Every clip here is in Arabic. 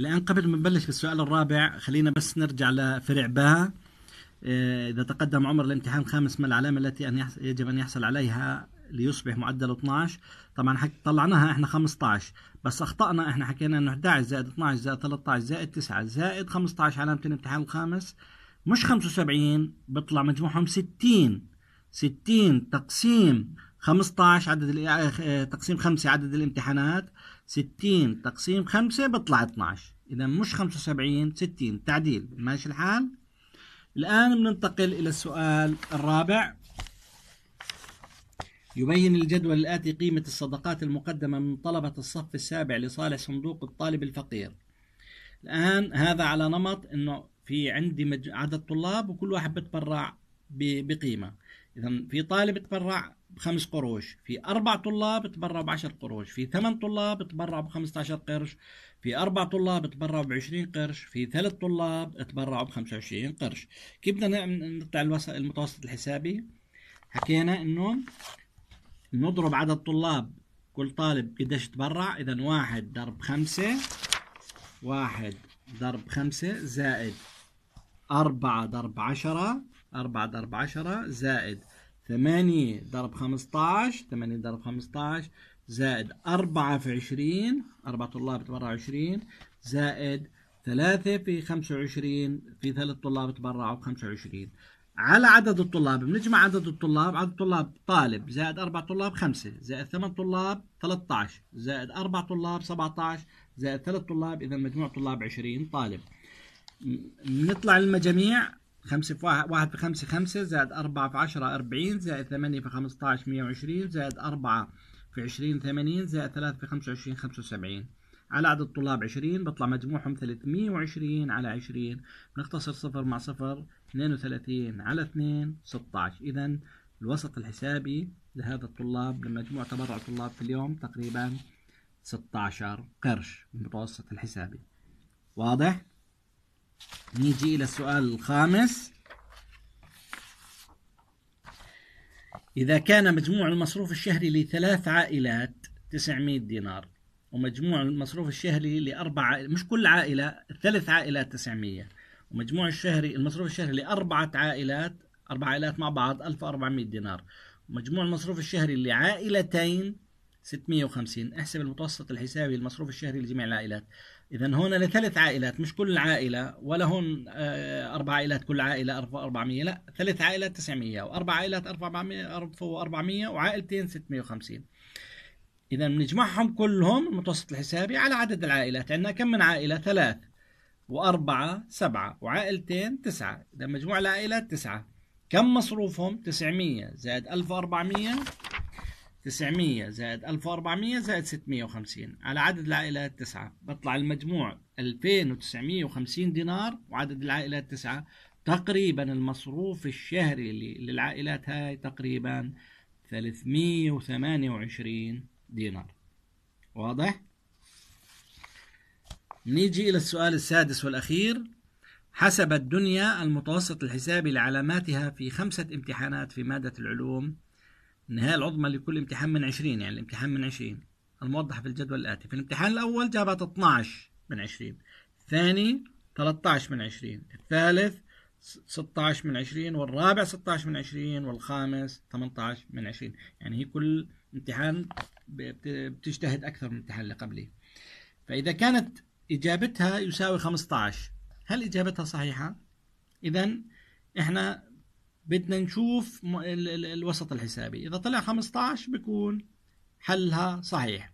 الان قبل ما نبلش بالسؤال الرابع خلينا بس نرجع لفرع باء آه، اذا تقدم عمر الامتحان خامس ما العلامه التي ان يجب ان يحصل عليها ليصبح معدله 12 طبعا حك... طلعناها احنا 15 بس اخطانا احنا حكينا انه 11 زائد 12 زائد 13 زائد 9 زائد 15 علامه الامتحان الخامس مش 75 بيطلع مجموعهم 60 60 تقسيم 15 عدد آه، آه، تقسيم 5 عدد الامتحانات 60 تقسيم 5 بيطلع 12 إذا مش 75 60 تعديل ماشي الحال الآن بننتقل إلى السؤال الرابع يبين الجدول الآتي قيمة الصدقات المقدمة من طلبة الصف السابع لصالح صندوق الطالب الفقير الآن هذا على نمط أنه في عندي عدد طلاب وكل واحد بتبرع بقيمة إذا في طالب تبرع بخمس قروش في أربع طلاب تبرعوا بعشر قروش في ثمان طلاب تبرعوا بخمسة عشر قرش في أربع طلاب تبرعوا بعشرين قرش في ثلاث طلاب تبرعوا بخمسة وعشرين قرش كيف بدنا نطلع نعم-, المتوسط الحسابي حكينا إنه نضرب عدد طلاب كل طالب قديش تبرع إذا واحد ضرب خمسة واحد ضرب خمسة زائد أربعة ضرب عشرة أربعة ضرب عشرة زائد ثمانية ضرب 15 ثمانية ضرب 15 زائد أربعة في عشرين أربعة طلاب تبرعوا عشرين زائد ثلاثة في خمسة وعشرين في ثلاث طلاب تبرعوا بخمسة وعشرين على عدد الطلاب بنجمع عدد الطلاب عدد الطلاب طالب زائد 4 طلاب خمسة زائد ثمان طلاب 13 زائد 4 طلاب 17 زائد ثلاث طلاب إذا مجموع طلاب 20 طالب نطلع للمجاميع خمسة في واحد, واحد في خمسة خمسة زائد أربعة في عشرة أربعين زائد ثمانية في خمسة عشر مية وعشرين زائد أربعة في عشرين ثمانين زائد ثلاثة في خمسة وعشرين خمسة وسبعين على عدد الطلاب عشرين بطلع مجموعهم ثلاثمية وعشرين على عشرين بنختصر صفر مع صفر اثنين وثلاثين على اثنين ستة عشر إذا الوسط الحسابي لهذا الطلاب لمجموع تبرع الطلاب في اليوم تقريبا ستة عشر قرش المتوسط الحسابي واضح؟ نيجي إلى السؤال الخامس إذا كان مجموع المصروف الشهري لثلاث عائلات 900 دينار ومجموع المصروف الشهري لأربع مش كل عائلة ثلاث عائلات 900 ومجموع الشهري المصروف الشهري لأربعة عائلات أربع عائلات مع بعض 1400 دينار ومجموع المصروف الشهري لعائلتين 650 احسب المتوسط الحسابي للمصروف الشهري لجميع العائلات اذا هون لثلاث عائلات مش كل عائله ولا هون آه، اربع عائلات كل عائله 400 لا ثلاث عائلات 900 واربع عائلات 400 وعائلتين 650 اذا بنجمعهم كلهم المتوسط الحسابي على عدد العائلات عندنا كم من عائله ثلاث وأربعة سبعة وعائلتين تسعة إذا مجموع العائلات تسعة كم مصروفهم 900 زائد 1400 900 زائد 1400 زائد 650 على عدد العائلات تسعة بطلع المجموع 2950 دينار وعدد العائلات تسعة تقريبا المصروف الشهري للعائلات هاي تقريبا 328 دينار واضح؟ نيجي إلى السؤال السادس والأخير حسب الدنيا المتوسط الحسابي لعلاماتها في خمسة امتحانات في مادة العلوم النهاية العظمى لكل امتحان من 20 يعني الامتحان من 20 الموضح في الجدول الآتي في الامتحان الأول جابت 12 من 20 الثاني 13 من 20 الثالث 16 من 20 والرابع 16 من 20 والخامس 18 من 20 يعني هي كل امتحان بتجتهد أكثر من الامتحان اللي قبله فإذا كانت إجابتها يساوي 15 هل إجابتها صحيحة؟ إذا إحنا بدنا نشوف الوسط الحسابي إذا طلع 15 بكون حلها صحيح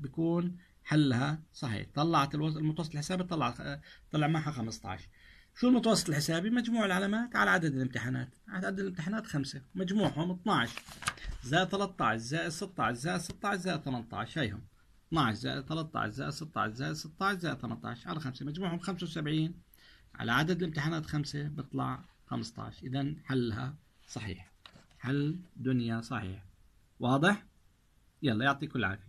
بكون حلها صحيح طلعت المتوسط الحسابي طلع طلع معها 15 شو المتوسط الحسابي مجموع العلامات على عدد الامتحانات عدد الامتحانات خمسة مجموعهم 12 زائد 13 زائد 16 زائد 16 زائد 18 هيهم 12 زائد 13 زائد 16 زائد 16 زائد 18 على 5 مجموعهم 75 على عدد الامتحانات 5 بيطلع 15 إذا حلها صحيح حل دنيا صحيح واضح؟ يلا يعطيكم العافية